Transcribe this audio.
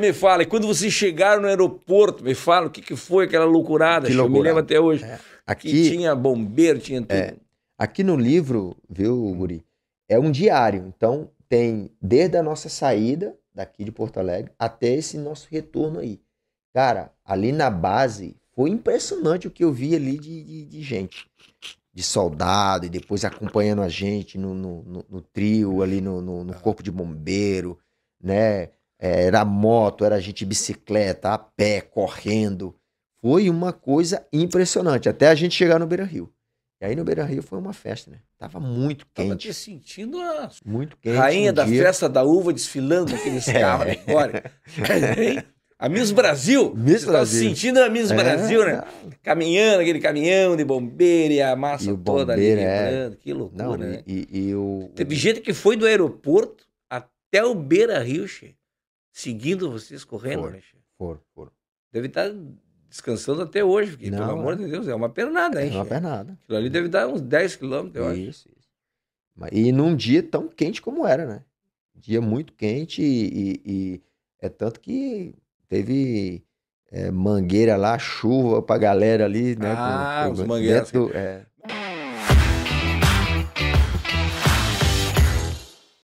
Me fala, e quando vocês chegaram no aeroporto, me fala o que, que foi aquela loucurada, que loucurada. eu me lembro até hoje. É. Aqui que tinha bombeiro, tinha é. tudo. É. Aqui no livro, viu, Guri, é um diário. Então, tem desde a nossa saída daqui de Porto Alegre até esse nosso retorno aí. Cara, ali na base foi impressionante o que eu vi ali de, de, de gente. De soldado, e depois acompanhando a gente no, no, no, no trio, ali no, no, ah. corpo de bombeiro, né? É, era moto, era gente bicicleta, a pé, correndo. Foi uma coisa impressionante, até a gente chegar no Beira Rio. E aí no Beira Rio foi uma festa, né? Tava muito quente. Tava te sentindo a muito quente, rainha um da dia. festa da uva desfilando aqueles é. carros agora. A Miss Brasil. Miss Você Brasil. Tá sentindo a Miss é, Brasil, né? Caminhando, aquele caminhão de bombeiro e a massa e toda bombeiro, ali lembrando. É... Que loucura, Não, né? E, e, e o... Teve gente que foi do aeroporto até o Beira Rio, che seguindo vocês correndo, for, né, For, Deve estar tá descansando até hoje, porque, Não, pelo amor é... de Deus, é uma pernada, hein? É uma pernada. Aquilo ali deve dar uns 10 quilômetros, eu isso, acho. Isso, E num dia tão quente como era, né? Dia muito quente e, e, e é tanto que teve é, mangueira lá, chuva pra galera ali, né? Ah, com, com os mangueiras. Assim. é...